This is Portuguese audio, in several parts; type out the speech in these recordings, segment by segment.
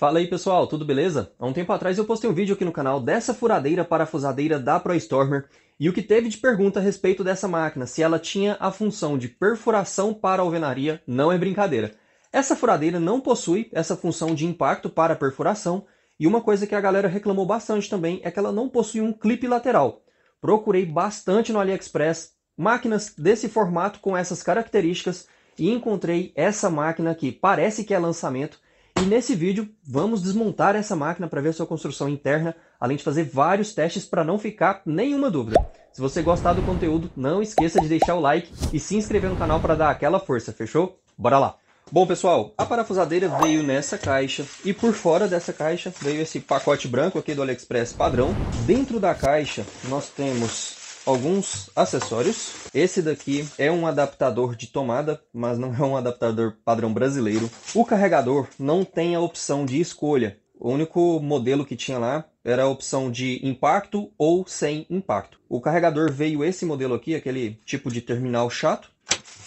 Fala aí pessoal, tudo beleza? Há um tempo atrás eu postei um vídeo aqui no canal dessa furadeira parafusadeira da ProStormer e o que teve de pergunta a respeito dessa máquina, se ela tinha a função de perfuração para alvenaria, não é brincadeira. Essa furadeira não possui essa função de impacto para perfuração e uma coisa que a galera reclamou bastante também é que ela não possui um clipe lateral. Procurei bastante no AliExpress máquinas desse formato com essas características e encontrei essa máquina que Parece que é lançamento, e nesse vídeo vamos desmontar essa máquina para ver sua construção interna, além de fazer vários testes para não ficar nenhuma dúvida. Se você gostar do conteúdo, não esqueça de deixar o like e se inscrever no canal para dar aquela força, fechou? Bora lá! Bom pessoal, a parafusadeira veio nessa caixa e por fora dessa caixa veio esse pacote branco aqui do AliExpress padrão. Dentro da caixa nós temos alguns acessórios. Esse daqui é um adaptador de tomada, mas não é um adaptador padrão brasileiro. O carregador não tem a opção de escolha. O único modelo que tinha lá era a opção de impacto ou sem impacto. O carregador veio esse modelo aqui, aquele tipo de terminal chato.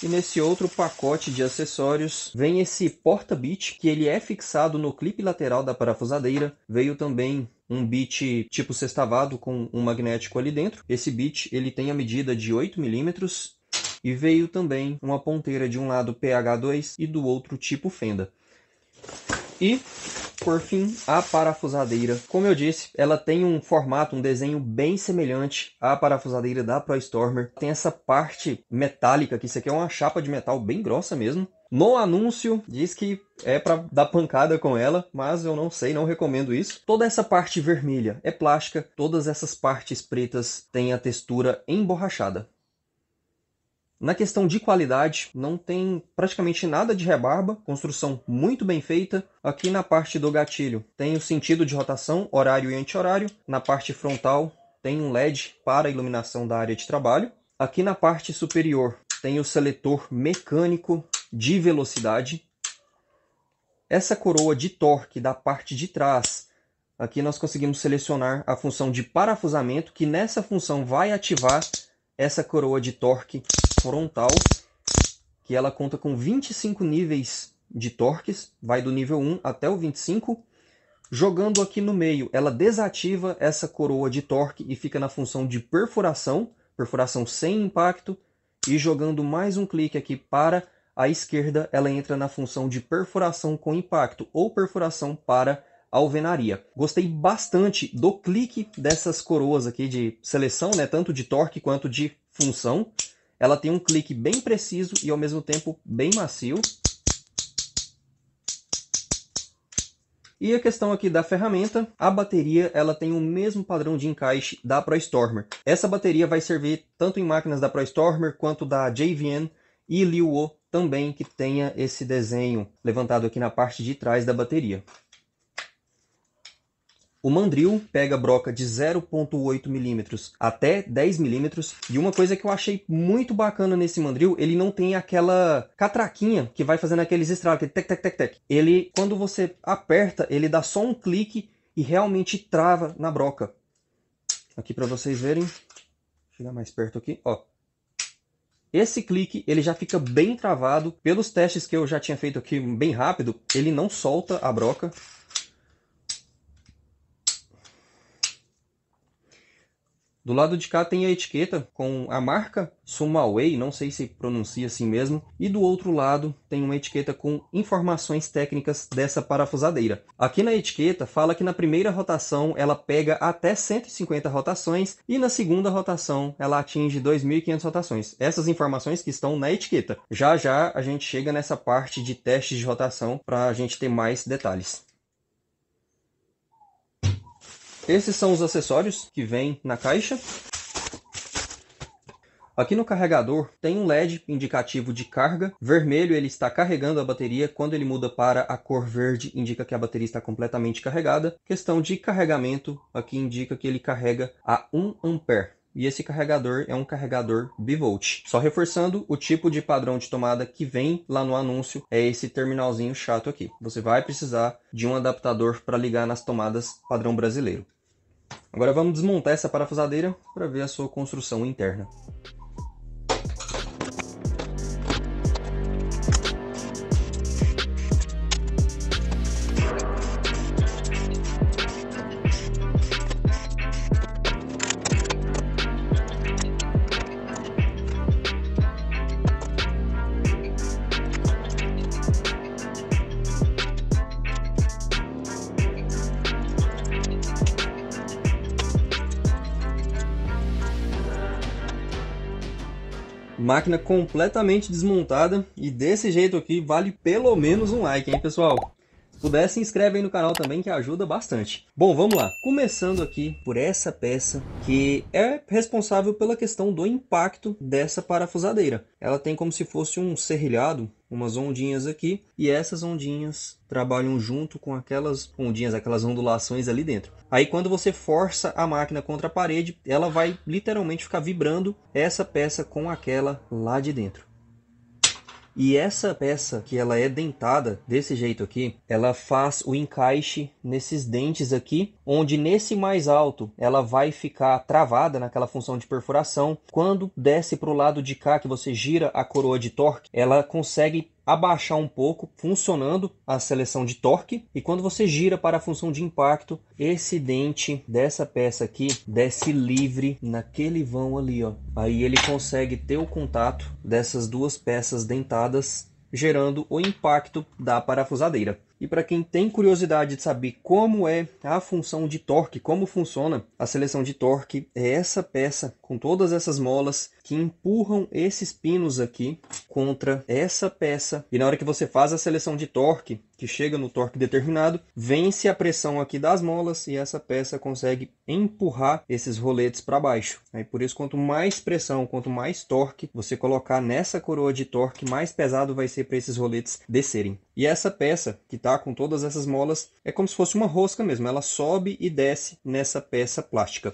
E nesse outro pacote de acessórios vem esse porta-bit, que ele é fixado no clipe lateral da parafusadeira. Veio também um bit tipo sextavado com um magnético ali dentro. Esse bit ele tem a medida de 8 milímetros e veio também uma ponteira de um lado PH2 e do outro tipo fenda. E por fim, a parafusadeira. Como eu disse, ela tem um formato, um desenho bem semelhante à parafusadeira da ProStormer. Tem essa parte metálica, que isso aqui é uma chapa de metal bem grossa mesmo. No anúncio diz que é para dar pancada com ela, mas eu não sei, não recomendo isso. Toda essa parte vermelha é plástica, todas essas partes pretas têm a textura emborrachada. Na questão de qualidade, não tem praticamente nada de rebarba, construção muito bem feita. Aqui na parte do gatilho tem o sentido de rotação, horário e anti-horário. Na parte frontal tem um LED para a iluminação da área de trabalho. Aqui na parte superior tem o seletor mecânico de velocidade. Essa coroa de torque da parte de trás, aqui nós conseguimos selecionar a função de parafusamento, que nessa função vai ativar essa coroa de torque frontal, que ela conta com 25 níveis de torques, vai do nível 1 até o 25. Jogando aqui no meio, ela desativa essa coroa de torque e fica na função de perfuração, perfuração sem impacto, e jogando mais um clique aqui para a esquerda ela entra na função de perfuração com impacto ou perfuração para alvenaria. Gostei bastante do clique dessas coroas aqui de seleção, né, tanto de torque quanto de função. Ela tem um clique bem preciso e ao mesmo tempo bem macio. E a questão aqui da ferramenta, a bateria ela tem o mesmo padrão de encaixe da ProStormer. Essa bateria vai servir tanto em máquinas da ProStormer quanto da JVN e O também que tenha esse desenho levantado aqui na parte de trás da bateria. O mandril pega broca de 0.8 milímetros até 10 milímetros. E uma coisa que eu achei muito bacana nesse mandril, ele não tem aquela catraquinha que vai fazendo aqueles estragos tec, tec, tec, tec. Ele, quando você aperta, ele dá só um clique e realmente trava na broca. Aqui para vocês verem. Vou chegar mais perto aqui, ó. Esse clique ele já fica bem travado. Pelos testes que eu já tinha feito aqui bem rápido, ele não solta a broca. Do lado de cá tem a etiqueta com a marca Sumaway, não sei se pronuncia assim mesmo, e do outro lado tem uma etiqueta com informações técnicas dessa parafusadeira. Aqui na etiqueta fala que na primeira rotação ela pega até 150 rotações e na segunda rotação ela atinge 2.500 rotações. Essas informações que estão na etiqueta. Já já a gente chega nessa parte de testes de rotação para a gente ter mais detalhes. Esses são os acessórios que vem na caixa. Aqui no carregador tem um LED indicativo de carga. Vermelho ele está carregando a bateria. Quando ele muda para a cor verde, indica que a bateria está completamente carregada. Questão de carregamento, aqui indica que ele carrega a 1 ampere e esse carregador é um carregador bivolt. Só reforçando, o tipo de padrão de tomada que vem lá no anúncio é esse terminalzinho chato aqui. Você vai precisar de um adaptador para ligar nas tomadas padrão brasileiro. Agora vamos desmontar essa parafusadeira para ver a sua construção interna. Máquina completamente desmontada e desse jeito aqui vale pelo menos um like, hein, pessoal? Se puder, se inscreve aí no canal também que ajuda bastante. Bom, vamos lá. Começando aqui por essa peça que é responsável pela questão do impacto dessa parafusadeira. Ela tem como se fosse um serrilhado umas ondinhas aqui, e essas ondinhas trabalham junto com aquelas ondinhas, aquelas ondulações ali dentro. Aí quando você força a máquina contra a parede, ela vai literalmente ficar vibrando essa peça com aquela lá de dentro. E essa peça que ela é dentada desse jeito aqui, ela faz o encaixe nesses dentes aqui onde nesse mais alto ela vai ficar travada naquela função de perfuração. Quando desce para o lado de cá, que você gira a coroa de torque, ela consegue abaixar um pouco, funcionando a seleção de torque. E quando você gira para a função de impacto, esse dente dessa peça aqui desce livre naquele vão ali, ó. Aí ele consegue ter o contato dessas duas peças dentadas, gerando o impacto da parafusadeira. E para quem tem curiosidade de saber como é a função de torque, como funciona a seleção de torque, é essa peça com todas essas molas que empurram esses pinos aqui contra essa peça. E na hora que você faz a seleção de torque, que chega no torque determinado, vence a pressão aqui das molas e essa peça consegue empurrar esses roletes para baixo. Aí por isso, quanto mais pressão, quanto mais torque você colocar nessa coroa de torque, mais pesado vai ser para esses roletes descerem. E essa peça que está tá com todas essas molas, é como se fosse uma rosca mesmo, ela sobe e desce nessa peça plástica.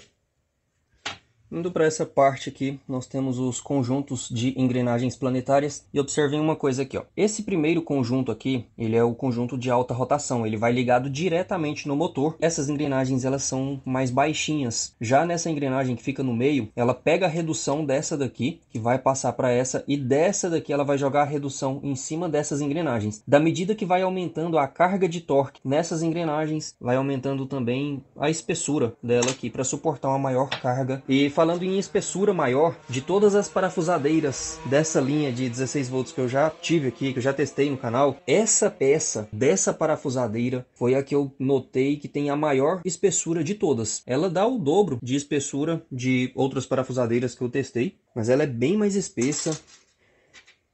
Indo para essa parte aqui, nós temos os conjuntos de engrenagens planetárias e observem uma coisa aqui. Ó. Esse primeiro conjunto aqui, ele é o conjunto de alta rotação, ele vai ligado diretamente no motor. Essas engrenagens elas são mais baixinhas. Já nessa engrenagem que fica no meio, ela pega a redução dessa daqui, que vai passar para essa, e dessa daqui ela vai jogar a redução em cima dessas engrenagens. Da medida que vai aumentando a carga de torque nessas engrenagens, vai aumentando também a espessura dela aqui para suportar uma maior carga e falando em espessura maior, de todas as parafusadeiras dessa linha de 16 volts que eu já tive aqui, que eu já testei no canal, essa peça dessa parafusadeira foi a que eu notei que tem a maior espessura de todas. Ela dá o dobro de espessura de outras parafusadeiras que eu testei, mas ela é bem mais espessa.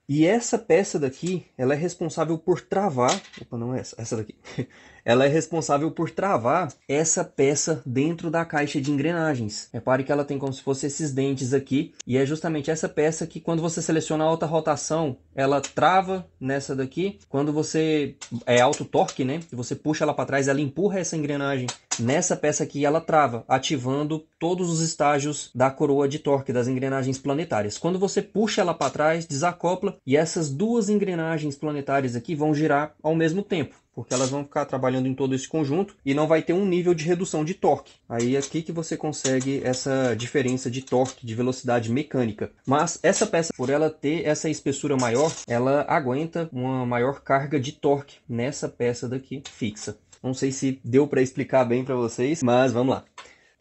E essa peça daqui, ela é responsável por travar, opa, não é essa, essa daqui. ela é responsável por travar essa peça dentro da caixa de engrenagens. Repare que ela tem como se fosse esses dentes aqui, e é justamente essa peça que quando você seleciona a alta rotação, ela trava nessa daqui. Quando você é alto torque, né, e você puxa ela para trás, ela empurra essa engrenagem nessa peça aqui, ela trava, ativando todos os estágios da coroa de torque das engrenagens planetárias. Quando você puxa ela para trás, desacopla e essas duas engrenagens planetárias aqui vão girar ao mesmo tempo porque elas vão ficar trabalhando em todo esse conjunto e não vai ter um nível de redução de torque. Aí é aqui que você consegue essa diferença de torque, de velocidade mecânica. Mas essa peça, por ela ter essa espessura maior, ela aguenta uma maior carga de torque nessa peça daqui fixa. Não sei se deu para explicar bem para vocês, mas vamos lá.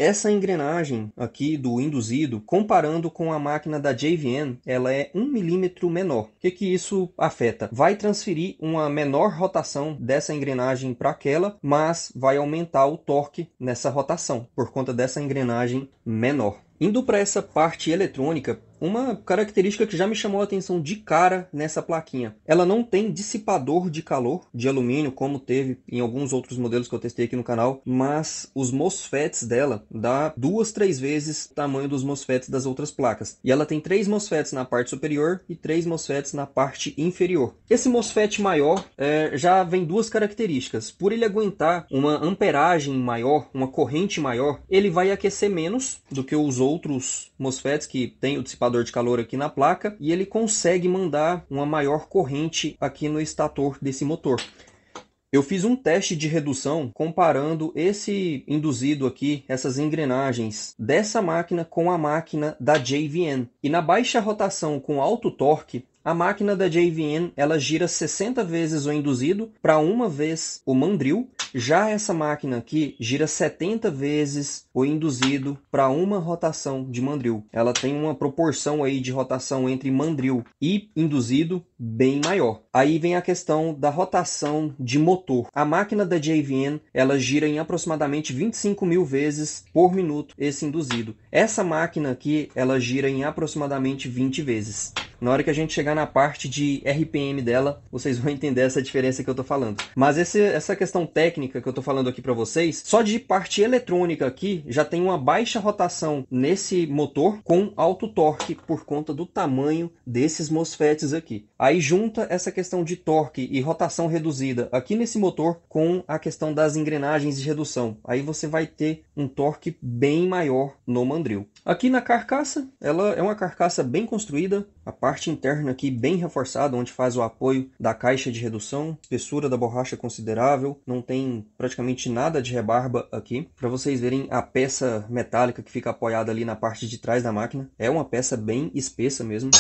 Essa engrenagem aqui do induzido, comparando com a máquina da JVN, ela é um milímetro menor. O que, que isso afeta? Vai transferir uma menor rotação dessa engrenagem para aquela, mas vai aumentar o torque nessa rotação, por conta dessa engrenagem menor. Indo para essa parte eletrônica, uma característica que já me chamou a atenção de cara nessa plaquinha. Ela não tem dissipador de calor de alumínio, como teve em alguns outros modelos que eu testei aqui no canal, mas os MOSFETs dela dá duas, três vezes o tamanho dos MOSFETs das outras placas. E ela tem três MOSFETs na parte superior e três MOSFETs na parte inferior. Esse MOSFET maior é, já vem duas características. Por ele aguentar uma amperagem maior, uma corrente maior, ele vai aquecer menos do que os outros MOSFETs que tem o dissipador de calor aqui na placa e ele consegue mandar uma maior corrente aqui no estator desse motor. Eu fiz um teste de redução comparando esse induzido aqui, essas engrenagens dessa máquina com a máquina da JVN. E na baixa rotação com alto torque, a máquina da JVN ela gira 60 vezes o induzido para uma vez o mandril já essa máquina aqui gira 70 vezes o induzido para uma rotação de mandril. Ela tem uma proporção aí de rotação entre mandril e induzido bem maior. Aí vem a questão da rotação de motor. A máquina da JVN ela gira em aproximadamente 25 mil vezes por minuto esse induzido. Essa máquina aqui ela gira em aproximadamente 20 vezes. Na hora que a gente chegar na parte de RPM dela, vocês vão entender essa diferença que eu tô falando. Mas esse, essa questão técnica que eu tô falando aqui para vocês, só de parte eletrônica aqui, já tem uma baixa rotação nesse motor com alto torque por conta do tamanho desses MOSFETs aqui. Aí junta essa questão de torque e rotação reduzida aqui nesse motor com a questão das engrenagens de redução. Aí você vai ter um torque bem maior no mandril. Aqui na carcaça, ela é uma carcaça bem construída, a parte parte interna aqui bem reforçada, onde faz o apoio da caixa de redução, espessura da borracha considerável, não tem praticamente nada de rebarba aqui. Para vocês verem a peça metálica que fica apoiada ali na parte de trás da máquina, é uma peça bem espessa mesmo.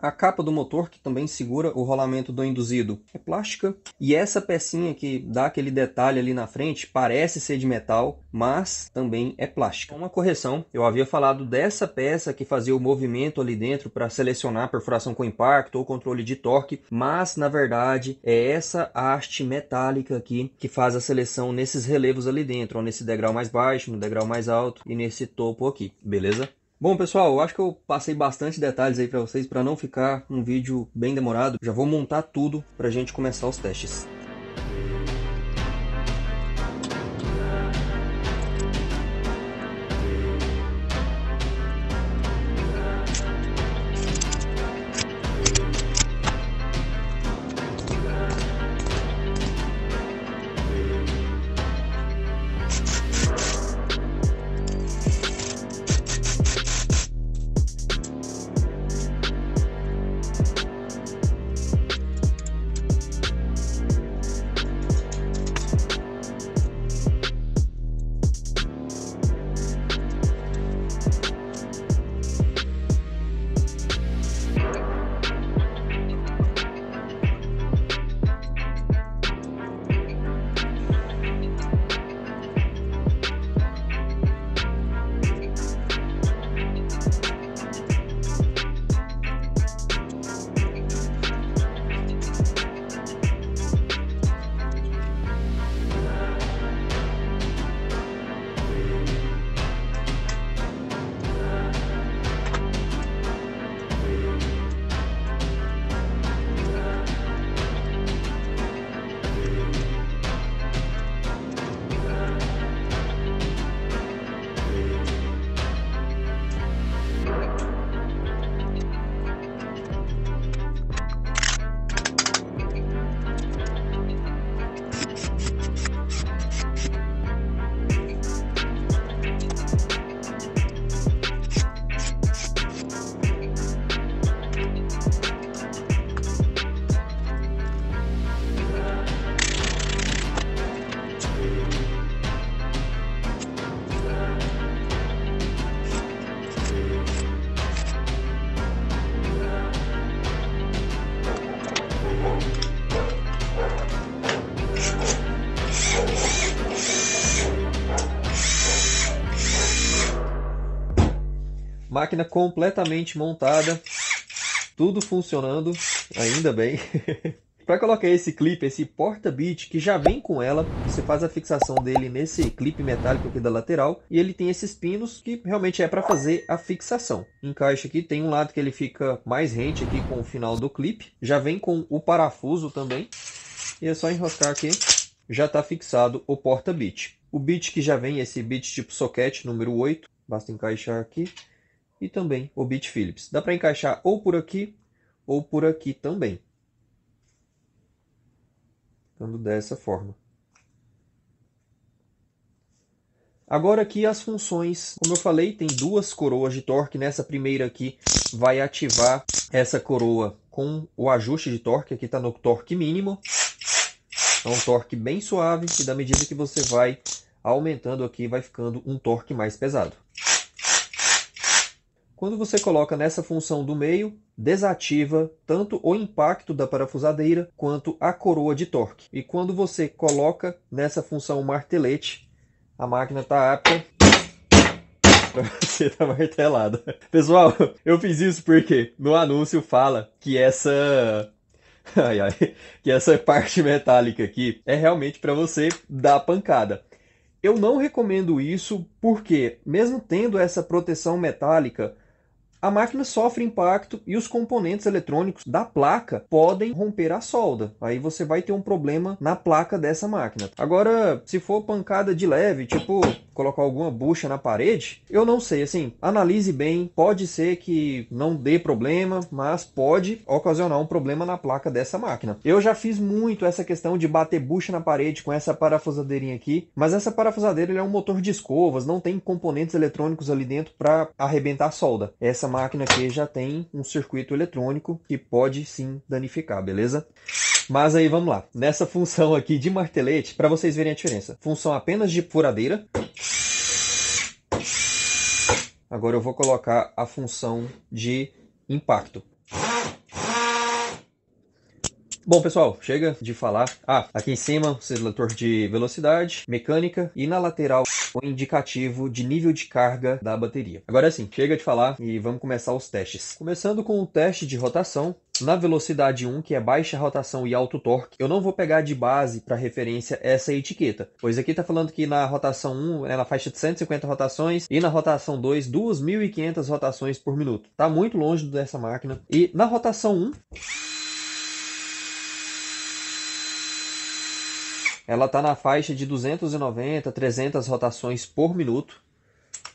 A capa do motor, que também segura o rolamento do induzido, é plástica. E essa pecinha que dá aquele detalhe ali na frente parece ser de metal, mas também é plástica. Uma correção, eu havia falado dessa peça que fazia o movimento ali dentro para selecionar perfuração com impacto ou controle de torque, mas na verdade é essa haste metálica aqui que faz a seleção nesses relevos ali dentro, ou nesse degrau mais baixo, no degrau mais alto e nesse topo aqui, beleza? Bom, pessoal, acho que eu passei bastante detalhes aí para vocês para não ficar um vídeo bem demorado. Já vou montar tudo para a gente começar os testes. Máquina completamente montada, tudo funcionando, ainda bem. Para colocar esse clipe, esse porta-bit que já vem com ela, você faz a fixação dele nesse clipe metálico aqui da lateral e ele tem esses pinos que realmente é para fazer a fixação. Encaixa aqui, tem um lado que ele fica mais rente aqui com o final do clipe, já vem com o parafuso também e é só enroscar aqui, já está fixado o porta-bit. O bit que já vem, esse bit tipo soquete número 8, basta encaixar aqui e também o Beat Phillips. Dá para encaixar ou por aqui ou por aqui também. Ficando dessa forma. Agora aqui as funções, como eu falei, tem duas coroas de torque. Nessa primeira aqui vai ativar essa coroa com o ajuste de torque. Aqui está no torque mínimo. É um torque bem suave e da medida que você vai aumentando aqui, vai ficando um torque mais pesado. Quando você coloca nessa função do meio, desativa tanto o impacto da parafusadeira quanto a coroa de torque. E quando você coloca nessa função martelete, a máquina está apta para você dar martelada. Pessoal, eu fiz isso porque no anúncio fala que essa ai, ai, que essa parte metálica aqui é realmente para você dar pancada. Eu não recomendo isso porque mesmo tendo essa proteção metálica, a máquina sofre impacto e os componentes eletrônicos da placa podem romper a solda. Aí você vai ter um problema na placa dessa máquina. Agora, se for pancada de leve, tipo colocar alguma bucha na parede, eu não sei, assim, analise bem, pode ser que não dê problema, mas pode ocasionar um problema na placa dessa máquina. Eu já fiz muito essa questão de bater bucha na parede com essa parafusadeirinha aqui, mas essa parafusadeira é um motor de escovas, não tem componentes eletrônicos ali dentro para arrebentar a solda. Essa máquina aqui já tem um circuito eletrônico que pode sim danificar, beleza? Mas aí vamos lá. Nessa função aqui de martelete, para vocês verem a diferença. Função apenas de furadeira. Agora eu vou colocar a função de impacto. Bom, pessoal, chega de falar. Ah, aqui em cima, o seletor de velocidade, mecânica e na lateral o indicativo de nível de carga da bateria. Agora sim, chega de falar e vamos começar os testes. Começando com o teste de rotação, na velocidade 1, que é baixa rotação e alto torque, eu não vou pegar de base para referência essa etiqueta, pois aqui está falando que na rotação 1 é na faixa de 150 rotações e na rotação 2, 2.500 rotações por minuto. Está muito longe dessa máquina. E na rotação 1, ela está na faixa de 290, 300 rotações por minuto,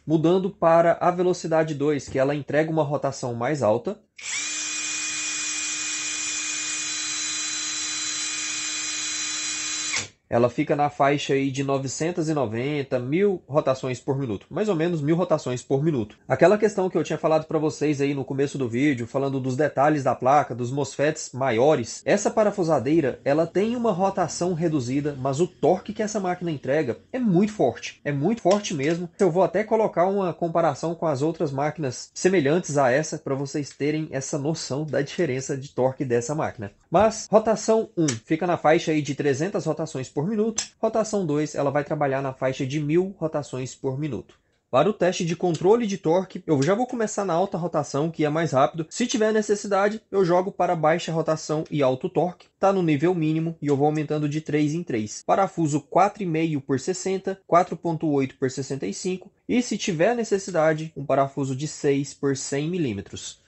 mudando para a velocidade 2, que ela entrega uma rotação mais alta ela fica na faixa aí de 990, mil rotações por minuto, mais ou menos mil rotações por minuto. Aquela questão que eu tinha falado para vocês aí no começo do vídeo, falando dos detalhes da placa, dos MOSFETs maiores, essa parafusadeira ela tem uma rotação reduzida, mas o torque que essa máquina entrega é muito forte, é muito forte mesmo. Eu vou até colocar uma comparação com as outras máquinas semelhantes a essa para vocês terem essa noção da diferença de torque dessa máquina. Mas rotação 1 fica na faixa aí de 300 rotações por por minuto. Rotação 2 ela vai trabalhar na faixa de 1000 rotações por minuto. Para o teste de controle de torque, eu já vou começar na alta rotação, que é mais rápido. Se tiver necessidade, eu jogo para baixa rotação e alto torque. Está no nível mínimo e eu vou aumentando de 3 em 3. Parafuso 4,5 por 60, 4,8 por 65 e, se tiver necessidade, um parafuso de 6 por 100 milímetros.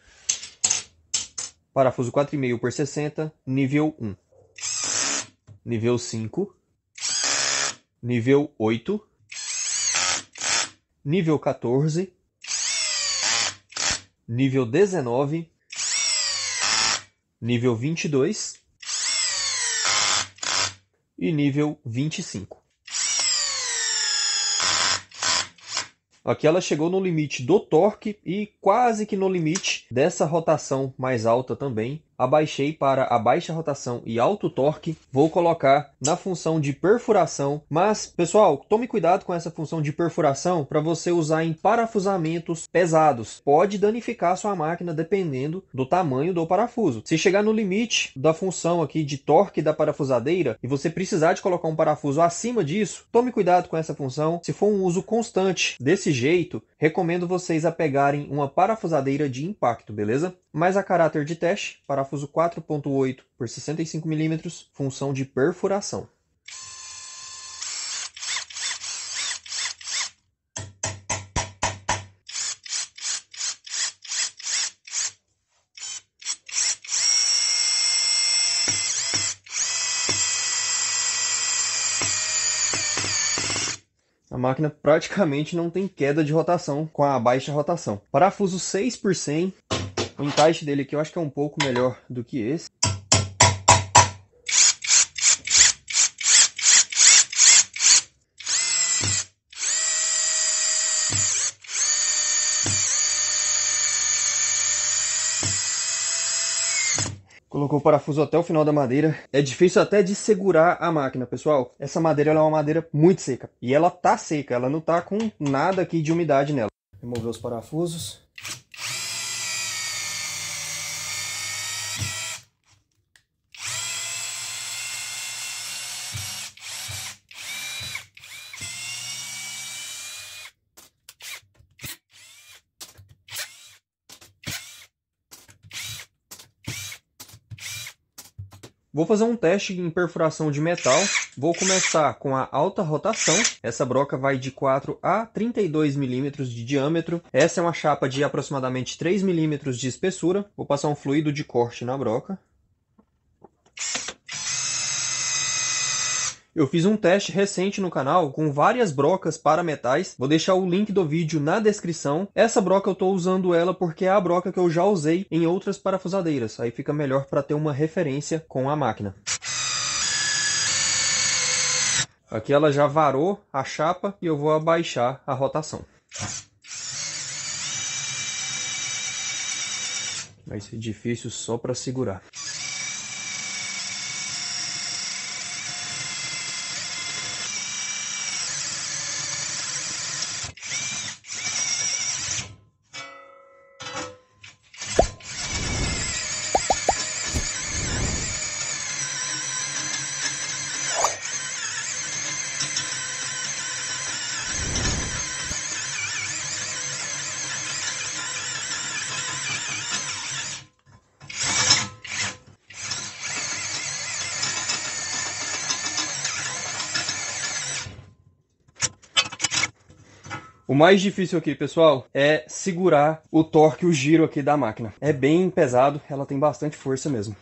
Parafuso 4,5 por 60, nível 1. Nível 5 nível 8, nível 14, nível 19, nível 22 e nível 25. Aqui ela chegou no limite do torque e quase que no limite dessa rotação mais alta também, abaixei para a baixa rotação e alto torque, vou colocar na função de perfuração. Mas, pessoal, tome cuidado com essa função de perfuração para você usar em parafusamentos pesados. Pode danificar sua máquina dependendo do tamanho do parafuso. Se chegar no limite da função aqui de torque da parafusadeira e você precisar de colocar um parafuso acima disso, tome cuidado com essa função. Se for um uso constante desse jeito, recomendo vocês a pegarem uma parafusadeira de impacto, beleza? mas a caráter de teste, parafuso 4.8 por 65 mm, função de perfuração. A máquina praticamente não tem queda de rotação com a baixa rotação. Parafuso 6 por 100 o encaixe dele aqui eu acho que é um pouco melhor do que esse. Colocou o parafuso até o final da madeira. É difícil até de segurar a máquina, pessoal. Essa madeira é uma madeira muito seca. E ela tá seca, ela não tá com nada aqui de umidade nela. Removeu os parafusos. Vou fazer um teste em perfuração de metal. Vou começar com a alta rotação. Essa broca vai de 4 a 32 milímetros de diâmetro. Essa é uma chapa de aproximadamente 3 milímetros de espessura. Vou passar um fluido de corte na broca. Eu fiz um teste recente no canal com várias brocas para metais, vou deixar o link do vídeo na descrição. Essa broca eu estou usando ela porque é a broca que eu já usei em outras parafusadeiras, aí fica melhor para ter uma referência com a máquina. Aqui ela já varou a chapa e eu vou abaixar a rotação. Vai ser difícil só para segurar. mais difícil aqui, pessoal, é segurar o torque, o giro aqui da máquina. É bem pesado, ela tem bastante força mesmo.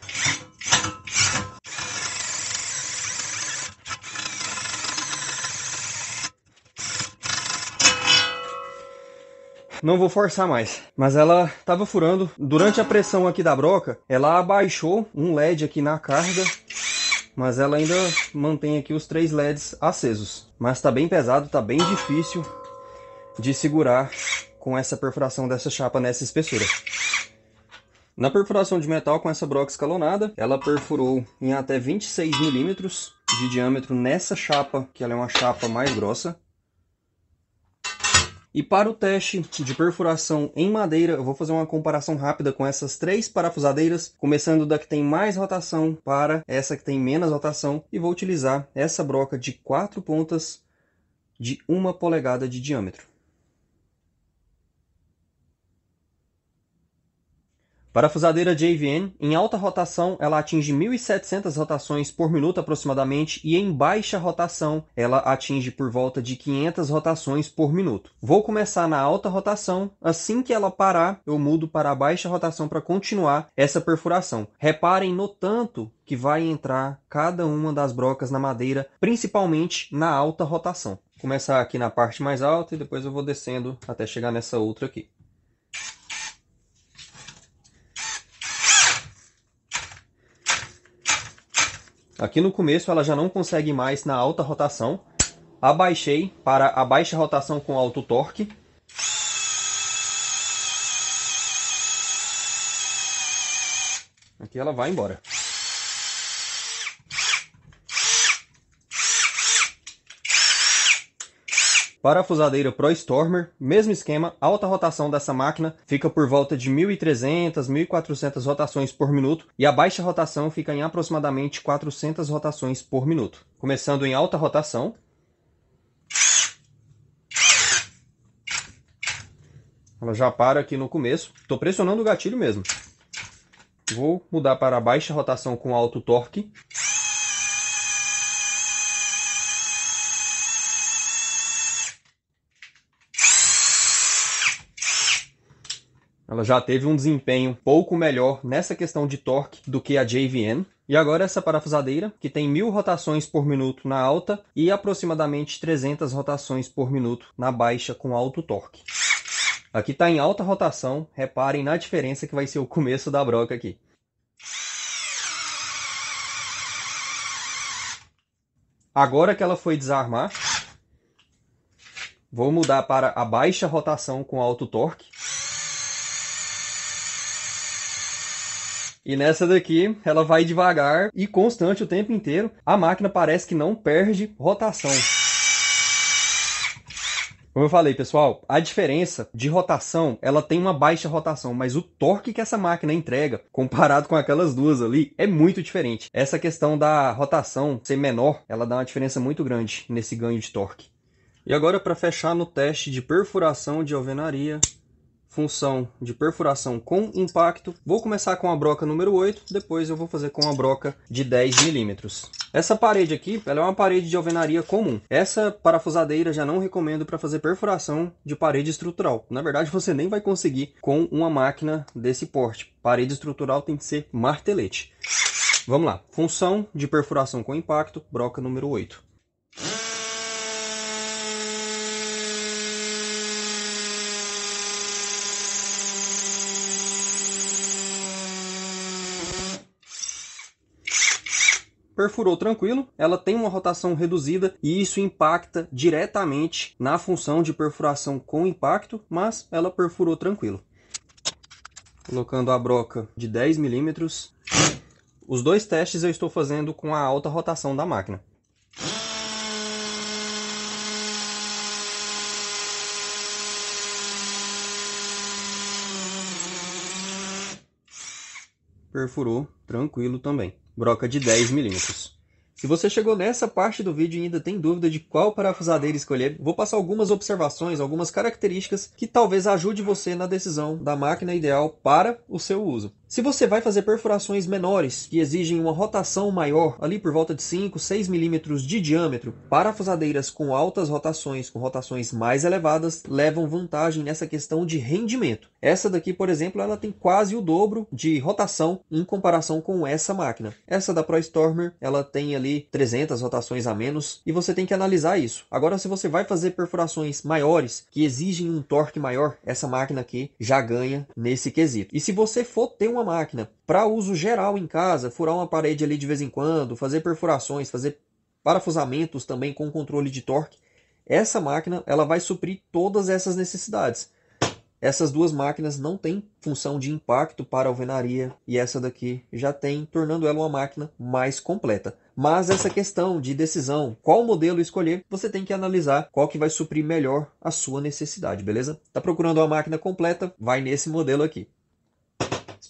não vou forçar mais. Mas ela estava furando. Durante a pressão aqui da broca, ela abaixou um LED aqui na carga. Mas ela ainda mantém aqui os três LEDs acesos. Mas está bem pesado, está bem difícil de segurar com essa perfuração dessa chapa nessa espessura. Na perfuração de metal com essa broca escalonada, ela perfurou em até 26 milímetros de diâmetro nessa chapa, que ela é uma chapa mais grossa. E para o teste de perfuração em madeira, eu vou fazer uma comparação rápida com essas três parafusadeiras, começando da que tem mais rotação para essa que tem menos rotação, e vou utilizar essa broca de quatro pontas de uma polegada de diâmetro. Parafusadeira JVN, em alta rotação, ela atinge 1.700 rotações por minuto aproximadamente e em baixa rotação, ela atinge por volta de 500 rotações por minuto. Vou começar na alta rotação, assim que ela parar, eu mudo para a baixa rotação para continuar essa perfuração. Reparem no tanto que vai entrar cada uma das brocas na madeira, principalmente na alta rotação. Vou começar aqui na parte mais alta e depois eu vou descendo até chegar nessa outra aqui. Aqui no começo ela já não consegue mais na alta rotação. Abaixei para a baixa rotação com alto torque. Aqui ela vai embora. Parafusadeira Pro Stormer, mesmo esquema, alta rotação dessa máquina fica por volta de 1.300, 1.400 rotações por minuto e a baixa rotação fica em aproximadamente 400 rotações por minuto. Começando em alta rotação. Ela já para aqui no começo. Estou pressionando o gatilho mesmo. Vou mudar para baixa rotação com alto torque. Ela já teve um desempenho pouco melhor nessa questão de torque do que a JVN. E agora essa parafusadeira, que tem mil rotações por minuto na alta e aproximadamente 300 rotações por minuto na baixa com alto torque. Aqui está em alta rotação, reparem na diferença que vai ser o começo da broca aqui. Agora que ela foi desarmar, vou mudar para a baixa rotação com alto torque. E nessa daqui, ela vai devagar e constante o tempo inteiro. A máquina parece que não perde rotação. Como eu falei, pessoal, a diferença de rotação, ela tem uma baixa rotação, mas o torque que essa máquina entrega, comparado com aquelas duas ali, é muito diferente. Essa questão da rotação ser menor, ela dá uma diferença muito grande nesse ganho de torque. E agora, para fechar no teste de perfuração de alvenaria, função de perfuração com impacto. Vou começar com a broca número 8, depois eu vou fazer com a broca de 10 milímetros. Essa parede aqui, ela é uma parede de alvenaria comum. Essa parafusadeira já não recomendo para fazer perfuração de parede estrutural. Na verdade, você nem vai conseguir com uma máquina desse porte. Parede estrutural tem que ser martelete. Vamos lá. Função de perfuração com impacto, broca número 8. perfurou tranquilo, ela tem uma rotação reduzida e isso impacta diretamente na função de perfuração com impacto, mas ela perfurou tranquilo. Colocando a broca de 10 milímetros. Os dois testes eu estou fazendo com a alta rotação da máquina. perfurou tranquilo também. Broca de 10 milímetros. Se você chegou nessa parte do vídeo e ainda tem dúvida de qual parafusadeira escolher, vou passar algumas observações, algumas características que talvez ajude você na decisão da máquina ideal para o seu uso. Se você vai fazer perfurações menores, que exigem uma rotação maior, ali por volta de 5, 6 milímetros de diâmetro, parafusadeiras com altas rotações, com rotações mais elevadas, levam vantagem nessa questão de rendimento. Essa daqui, por exemplo, ela tem quase o dobro de rotação em comparação com essa máquina. Essa da Pro Stormer, ela tem ali 300 rotações a menos e você tem que analisar isso. Agora, se você vai fazer perfurações maiores, que exigem um torque maior, essa máquina aqui já ganha nesse quesito. E se você for ter uma uma máquina para uso geral em casa, furar uma parede ali de vez em quando, fazer perfurações, fazer parafusamentos também com controle de torque, essa máquina ela vai suprir todas essas necessidades. Essas duas máquinas não têm função de impacto para alvenaria e essa daqui já tem, tornando ela uma máquina mais completa. Mas essa questão de decisão, qual modelo escolher, você tem que analisar qual que vai suprir melhor a sua necessidade, beleza? Tá procurando uma máquina completa? Vai nesse modelo aqui.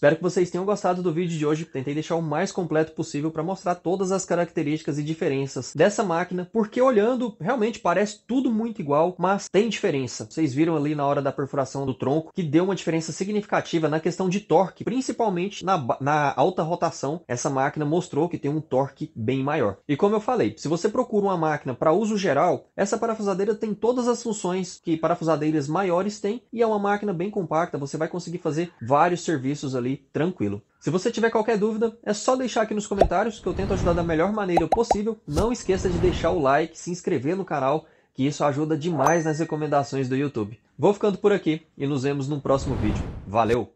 Espero que vocês tenham gostado do vídeo de hoje. Tentei deixar o mais completo possível para mostrar todas as características e diferenças dessa máquina, porque olhando realmente parece tudo muito igual, mas tem diferença. Vocês viram ali na hora da perfuração do tronco que deu uma diferença significativa na questão de torque, principalmente na, na alta rotação. Essa máquina mostrou que tem um torque bem maior. E como eu falei, se você procura uma máquina para uso geral, essa parafusadeira tem todas as funções que parafusadeiras maiores têm e é uma máquina bem compacta. Você vai conseguir fazer vários serviços ali aí tranquilo. Se você tiver qualquer dúvida, é só deixar aqui nos comentários que eu tento ajudar da melhor maneira possível. Não esqueça de deixar o like, se inscrever no canal, que isso ajuda demais nas recomendações do YouTube. Vou ficando por aqui e nos vemos num próximo vídeo. Valeu!